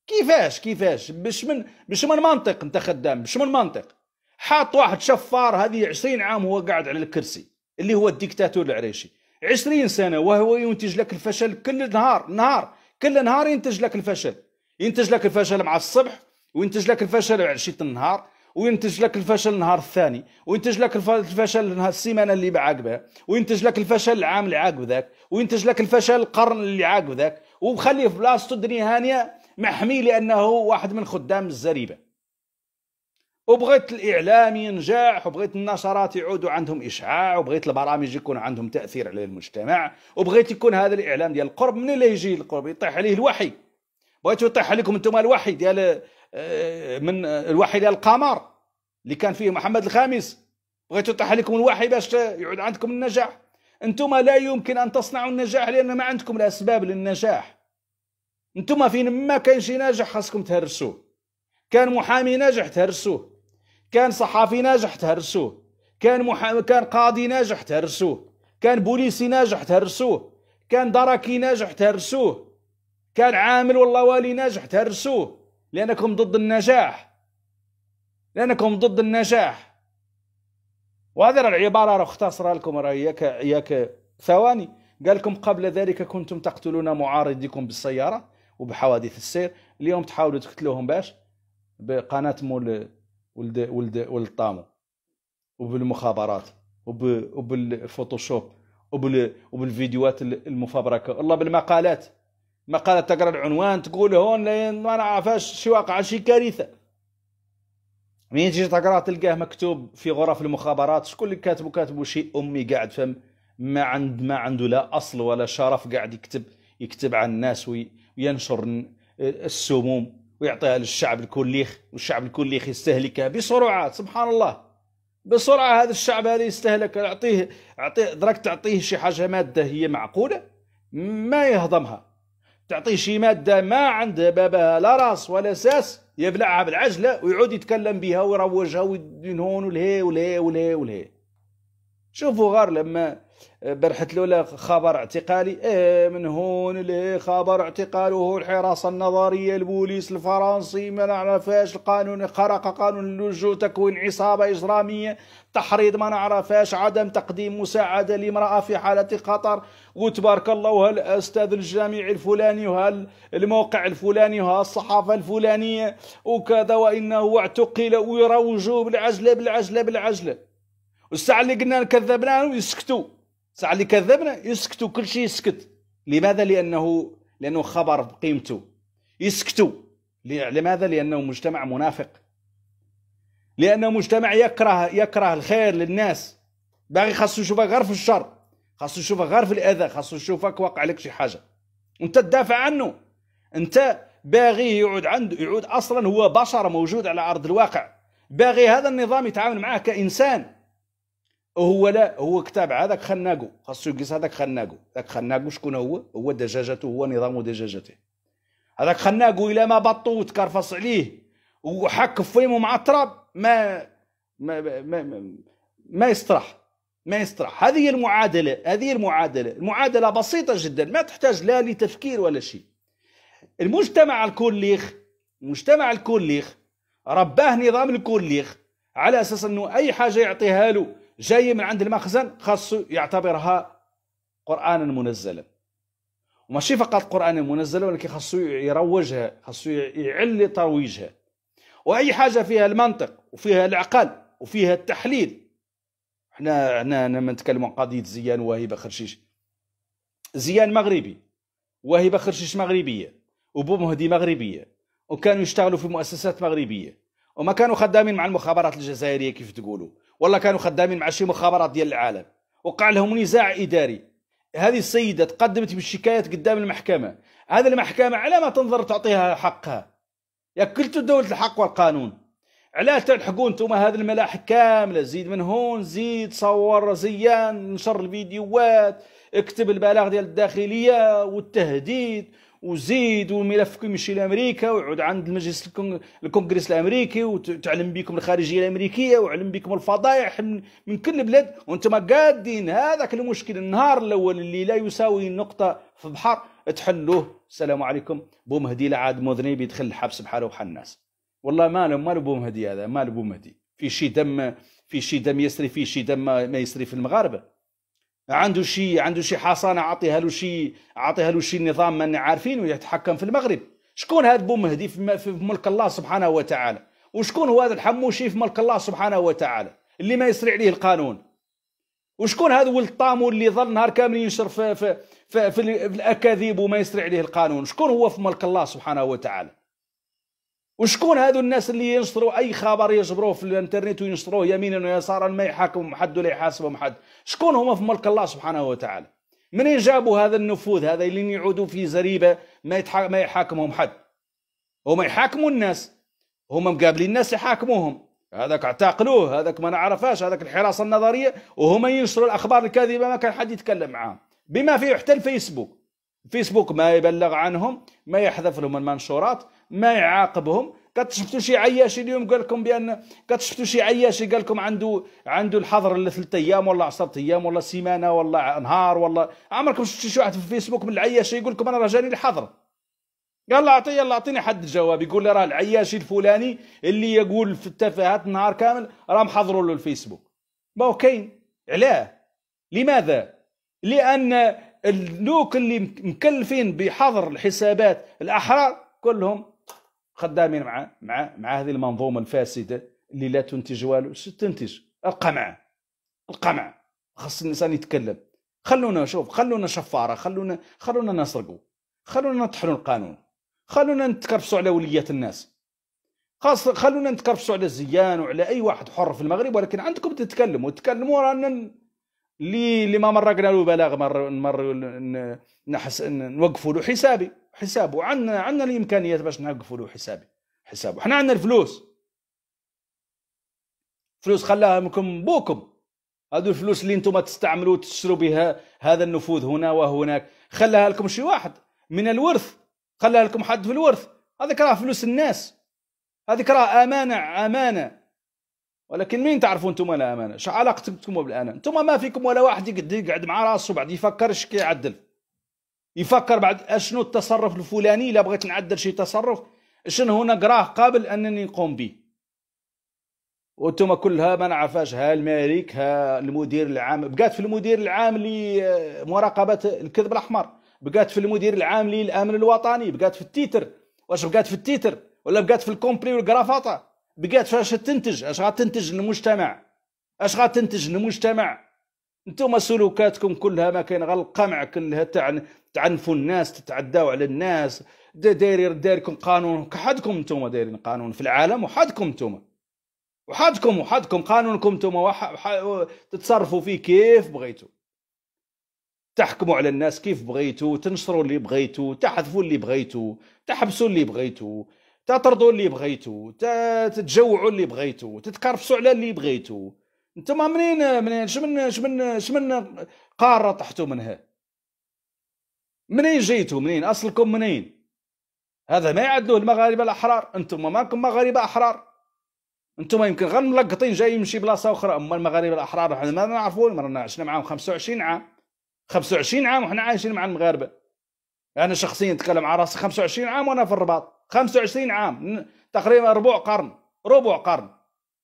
كيفاش كيفاش باش من باش من منطق انت خدام باش من منطق حاط واحد شفار هذه 20 عام هو قاعد على الكرسي اللي هو الديكتاتور العريشي 20 سنه وهو ينتج لك الفشل كل نهار نهار كل نهار ينتج لك الفشل ينتج لك الفشل مع الصبح وينتج لك الفشل عشية النهار وينتج لك الفشل النهار الثاني وينتج لك الفشل السيمانه اللي بعاقبها وينتج لك الفشل العام اللي عاقب ذاك وينتج لك الفشل القرن اللي عاقب ذاك ومخليه في بلاصته الدنيا هانيه محمي لانه واحد من خدام الزريبه وبغيت الاعلام ينجح وبغيت النشرات يعودوا عندهم اشعاع وبغيت البرامج يكون عندهم تاثير على المجتمع وبغيت يكون هذا الاعلام ديال القرب من اللي يجي القرب يطيح عليه الوحي بغيتو يطيح عليكم انتم الوحي ديال آه، من آه، الوحي ديال القمر اللي كان فيه محمد الخامس بغيتو يطيح عليكم الوحي باش يعود عندكم النجاح انتم لا يمكن ان تصنعوا النجاح لان ما عندكم الاسباب للنجاح انتم فين ما كاين شي ناجح خاصكم تهرسوه كان محامي ناجح تهرسوه كان صحافي ناجح تهرسوه كان محا... كان قاضي ناجح تهرسوه كان بوليسي ناجح تهرسوه كان دركي ناجح تهرسوه كان عامل والله والي ناجح تهرسوه لأنكم ضد النجاح لأنكم ضد النجاح وهذه العبارة راه اختصر لكم راه ياك ياك ثواني قال لكم قبل ذلك كنتم تقتلون معارضيكم بالسيارة وبحوادث السير اليوم تحاولوا تقتلوهم باش بقناة مول ولد ولد ولد طامو وبالمخابرات وبالفوتوشوب وبالفيديوهات المفبركة والله بالمقالات مقالة تقرا العنوان تقول هون ما نعرفش شو واقع شي كارثة مين تجي تقرا تلقاه مكتوب في غرف المخابرات شكون اللي كاتبه كاتبه شي امي قاعد فهم ما عند ما عنده لا اصل ولا شرف قاعد يكتب يكتب عن الناس وينشر السموم ويعطيها للشعب الكليخ والشعب الكليخ يستهلكها بسرعة سبحان الله بسرعة هذا الشعب هذا يستهلك اعطيه اعطيه درك تعطيه شي حاجة مادة هي معقولة ما يهضمها تعطيه شي ماده ما عندها بابها لا راس ولا ساس يبلعها بالعجله ويعود يتكلم بها ويروجها من هون ولهي ولهي ولهي ولهي شوفوا غار لما برحت لولا خبر اعتقالي ايه من هون لخبر اعتقال وهو الحراسة النظرية البوليس الفرنسي ما نعرفاش القانون خرق قانون اللجوء تكوين عصابة إجرامية تحريض ما نعرفاش عدم تقديم مساعدة لامرأة في حالة خطر وتبارك الله وهالأستاذ الجامعي الفلاني وهالموقع الفلاني وهالصحافة الفلانية وكذا وإنه اعتقل ويروجوا بالعجلة بالعجلة بالعجلة والساعة اللي قلنا كذبنا ويسكتوا ساعة اللي كذبنا يسكتوا كل شيء يسكت لماذا لأنه لأنه خبر بقيمته يسكتوا لماذا لأنه مجتمع منافق لأنه مجتمع يكره يكره الخير للناس باغي خاصو يشوفك غير في الشر خاصو يشوفك غير في الأذى خاصو يشوفك واقع لك شي حاجة أنت تدافع عنه أنت باغي يعود عنده يعود أصلا هو بشر موجود على أرض الواقع باغي هذا النظام يتعامل معه كإنسان هو لا هو كتاب هذاك خناقو خاصو يقيس هذاك خناقو ذاك خناقو شكون هو هو دجاجته هو نظام دجاجته هذاك خناقو الا ما بطو وتكرفص عليه وحك فيمو مع التراب ما ما ما, ما, ما يسترح ما يسترح هذه المعادلة هذه المعادلة المعادلة بسيطة جدا ما تحتاج لا لتفكير ولا شيء المجتمع الكوليخ المجتمع الكوليخ رباه نظام الكوليخ على اساس انه اي حاجه يعطيها له جايه من عند المخزن خاصه يعتبرها قرانا منزلا وماشي فقط قرانا منزلا ولكن خاصه يروجها خاصه يعل ترويجها واي حاجه فيها المنطق وفيها العقل وفيها التحليل احنا احنا لما نتكلموا عن قضيه زيان وهيبه خرشيش زيان مغربي وهيبه خرشيش مغربيه وبو مهدي مغربيه وكانوا يشتغلوا في مؤسسات مغربيه وما كانوا خدامين مع المخابرات الجزائريه كيف تقولوا والله كانوا خدامين مع شي مخابرات ديال العالم وقع لهم نزاع اداري هذه السيده تقدمت بالشكايات قدام المحكمه هذه المحكمه على ما تنظر تعطيها حقها يا ياكلتوا دوله الحق والقانون علاش تلحقوا نتوما هذه الملاحق كامله زيد من هون زيد صور زيان نشر الفيديوهات اكتب البلاغ ديال الداخليه والتهديد وزيد وملفك يمشي لامريكا ويعود عند المجلس الكونغرس الامريكي وتعلم بكم الخارجيه الامريكيه وعلم بكم الفضايح من كل بلاد وانتم قادين هذاك المشكل النهار الاول اللي لا يساوي نقطه في البحر تحلوه السلام عليكم بومهدي لا عاد مذنب يدخل الحبس بحاله وبحال الناس والله ماله بو بومهدي هذا بو بومهدي في شي دم في شي دم يسري في شي دم ما يسري في المغاربه عنده شيء عنده شيء حصانه اعطيها له شيء اعطيها له شيء نظام ما عارفين يتحكم في المغرب شكون هذا بومهدي في ملك الله سبحانه وتعالى وشكون هو هذا الحموشي في ملك الله سبحانه وتعالى اللي ما يسري عليه القانون وشكون هذا ولد طامو اللي ظل نهار كامل ينشر في, في, في, في, في الاكاذيب وما يسري عليه القانون شكون هو في ملك الله سبحانه وتعالى وشكون هادو الناس اللي ينشروا اي خبر يجبروه في الانترنت وينشروه يمينا ويسارا ما يحاكمهم حد ولا يحاسبهم حد شكون هما في ملك الله سبحانه وتعالى منين جابوا هذا النفوذ هذا اللي يعودوا في زريبه ما, ما يحاكمهم حد هما يحاكموا الناس هما مقابلين الناس يحاكموهم هذاك اعتقلوه هذاك ما نعرفاش هذاك الحراسه النظريه وهما ينشروا الاخبار الكاذبه ما كان حد يتكلم معاهم بما فيه حتى الفيسبوك فيسبوك ما يبلغ عنهم ما يحذف لهم المنشورات ما يعاقبهم كتشفتوا شي عياشي اليوم قال لكم بان كتشفتوا شي عياشي قال لكم عنده عنده الحظر لثلاث ايام ولا 10 ايام ولا سيمانه ولا نهار ولا عمركم شفتوا شي واحد في الفيسبوك من العياشي يقول لكم انا راه جاني الحظر يلا اعطي يلا اعطيني حد الجواب يقول لي راه العياشي الفلاني اللي يقول في التفاهات نهار كامل راه محضروا له الفيسبوك ما هو كاين علاه لماذا لان اللوك اللي مكلفين بحظر الحسابات الاحرار كلهم خدامين مع مع مع هذه المنظومه الفاسده اللي لا تنتج والو تنتج القمع القمع خص الانسان يتكلم خلونا شوف خلونا شفاره خلونا خلونا نسرقوا خلونا نطحنوا القانون خلونا نتكرفسوا على وليات الناس خاص خلونا نتكرفسوا على الزيان وعلى اي واحد حر في المغرب ولكن عندكم تتكلموا تتكلموا رانا اللي اللي ما مرقنا له بلاغ مر مر نحس نوقفوا له حسابي حسابه عندنا عندنا الامكانيات باش نوقفوا له حسابي حسابه احنا عندنا الفلوس فلوس خلاها منكم بوكم هذو الفلوس اللي انتم تستعملوا وتشتروا بها هذا النفوذ هنا وهناك خلاها لكم شي واحد من الورث خلاها لكم حد في الورث هذيك راه فلوس الناس هذيك راه امانه امانه ولكن مين تعرفوا انتم الامانه؟ امانه شو علاقتكم بالامانه انتم ما فيكم ولا واحد يقعد مع راسه بعد يفكر اش يعدل يفكر بعد اشنو التصرف الفلاني الا بغيت نعدل شي تصرف شنو هنا قراه قابل انني نقوم به وانتم كلها ما نعرفاش ها المالك ها المدير العام بقات في المدير العام لمراقبه آه، الكذب الاحمر بقات في المدير العام للامن الوطني بقات في التيتر واش بقات في التيتر ولا بقات في الكومبري والقرافطه بقات فاش تنتج اش غتنتج للمجتمع اش غتنتج للمجتمع نتوما سلوكاتكم كلها ما كاين غير القمع كلها تاع تعنفوا الناس تتعداو على الناس داير دايركم قانون كحدكم نتوما دايرين قانون في العالم وحدكم نتوما وحدكم وحدكم قانونكم نتوما وح... تتصرفوا فيه كيف بغيتوا تحكموا على الناس كيف بغيتوا تنشروا اللي بغيتوا تحذفوا اللي بغيتوا تحبسوا اللي بغيتوا تطردوا اللي بغيتو تتجوعوا اللي بغيتو تتكرفسوا على اللي بغيتو انتم منين منين شمن شمن شمن قاره طحتوا منها منين جيتوا منين اصلكم منين هذا ما يعدلوه المغاربه الاحرار انتم ماكم مغاربه احرار انتم يمكن غير ملقطين جاي يمشي بلاصه اخرى اما المغاربه الاحرار احنا ما نعرفوهم رانا عشنا معاهم 25 عام 25 عام وحنا عايشين مع المغاربه انا شخصيا نتكلم على راسي 25 عام وانا في الرباط 25 عام تقريبا ربع قرن ربع قرن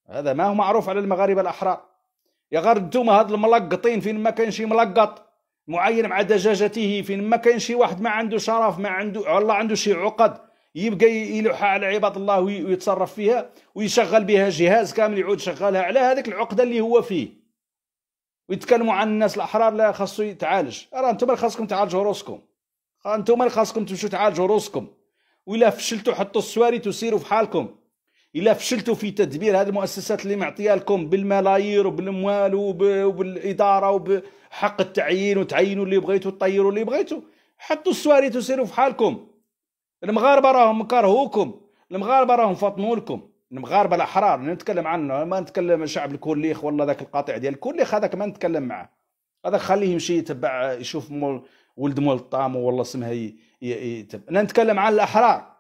هذا ما هو معروف على المغاربه الاحرار يا غير انتوما هاد الملقطين فين ما كان شي ملقط معين مع دجاجته فين ما كان شي واحد ما عنده شرف ما عنده والله عنده شي عقد يبقى يلوح على عباد الله ويتصرف فيها ويشغل بها جهاز كامل يعود شغالها على هذيك العقده اللي هو فيه ويتكلموا عن الناس الاحرار لا خاصو يتعالج راه انتم اللي خاصكم تعالجوا روسكم انتم اللي خاصكم تمشوا تعالجوا روسكم والا فشلتوا حطوا السواري وسيروا في حالكم الا فشلتوا في تدبير هذه المؤسسات اللي معطيها لكم بالملايير وبالاموال وبالاداره وبحق التعيين وتعينوا اللي بغيتوا تطيروا اللي بغيتوا حطوا السواري وسيروا في حالكم المغاربه راهم كرهوكم المغاربه راهم فطنوا لكم المغاربه الاحرار نتكلم عنه ما نتكلم عن شعب الكوليخ والله ذاك القاطع ديال الكوليخ هذاك ما نتكلم معه هذا خليه يمشي يتبع يشوف مول ولد مول الطامو والله اسمها انا نتكلم عن الاحرار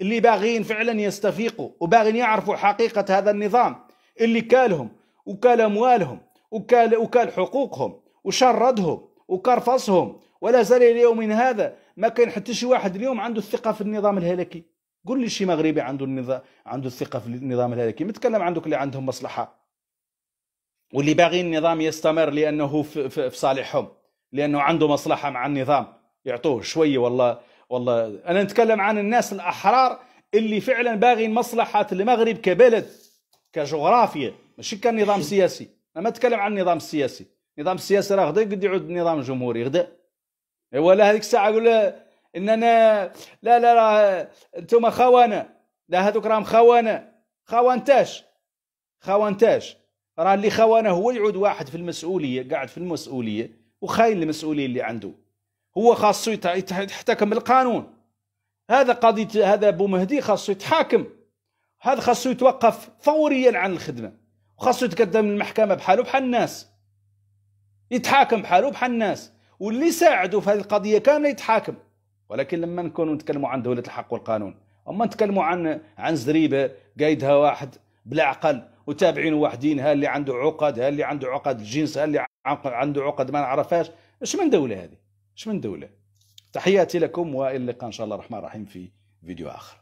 اللي باغيين فعلا يستفيقوا وباغيين يعرفوا حقيقه هذا النظام اللي كالهم وكال اموالهم وكال وكال حقوقهم وشردهم وكرفصهم ولا زال الى يومنا هذا ما كان حتى شي واحد اليوم عنده الثقه في النظام الهلكي قول لي شي مغربي عنده النظام عنده الثقه في النظام الهلكي متكلم عندك اللي عندهم مصلحه واللي باغيين النظام يستمر لانه في, في, في صالحهم لانه عنده مصلحه مع النظام يعطوه شويه والله والله انا نتكلم عن الناس الاحرار اللي فعلا باغين مصلحه المغرب كبلد كجغرافيا ماشي كنظام سياسي انا ما نتكلم عن النظام السياسي النظام السياسي راه غدا قد يعود النظام الجمهوري غدا إيه، ولا هذيك الساعه يقول اننا لا لا لا انتم خوانا لا هذوك راهم خوانا خوانتاش خوانتاش راه اللي خوانا هو يعود واحد في المسؤوليه قاعد في المسؤوليه وخاين المسؤوليه اللي عنده هو خاصو يتحكم بالقانون هذا قاضي هذا ابو مهدي خاصو يتحاكم هذا خاصو يتوقف فوريا عن الخدمه وخاصو يتقدم للمحكمه بحاله بحال الناس يتحاكم بحاله بحال الناس واللي ساعدوا في هذه القضيه كامله يتحاكم ولكن لما نكونوا نتكلموا عن دوله الحق والقانون اما نتكلموا عن عن زريبه قايدها واحد بلا عقل وتابعين واحدين ها اللي عنده عقد ها اللي عنده عقد الجنس ها اللي عنده عقد ما نعرفهاش اش من دوله هذه من دولة تحياتي لكم وإلى اللقاء إن شاء الله الرحمن الرحيم في فيديو آخر